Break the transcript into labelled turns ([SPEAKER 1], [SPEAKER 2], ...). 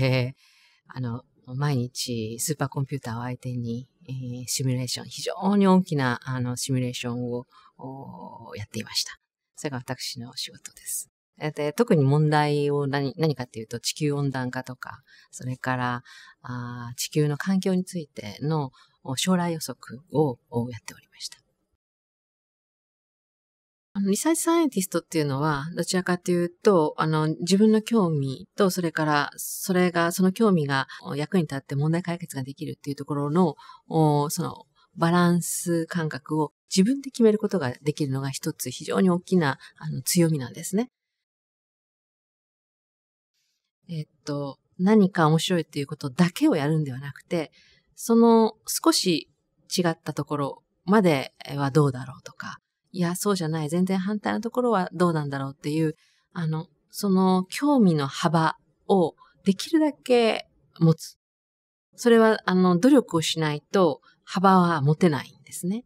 [SPEAKER 1] で、あの、毎日スーパーコンピューターを相手に、えー、シミュレーション、非常に大きなあのシミュレーションをやっていました。それが私の仕事です。で特に問題を何何かっていうと地球温暖化とか、それからあ地球の環境についての将来予測をやっておりました。あの、リサーチサイエンティストっていうのは、どちらかというと、あの、自分の興味と、それから、それが、その興味が役に立って問題解決ができるっていうところの、おその、バランス感覚を自分で決めることができるのが一つ非常に大きなあの強みなんですね。えっと、何か面白いっていうことだけをやるんではなくて、その少し違ったところまではどうだろうとか、いや、そうじゃない、全然反対のところはどうなんだろうっていう、あの、その興味の幅をできるだけ持つ。それは、あの、努力をしないと幅は持てないんですね。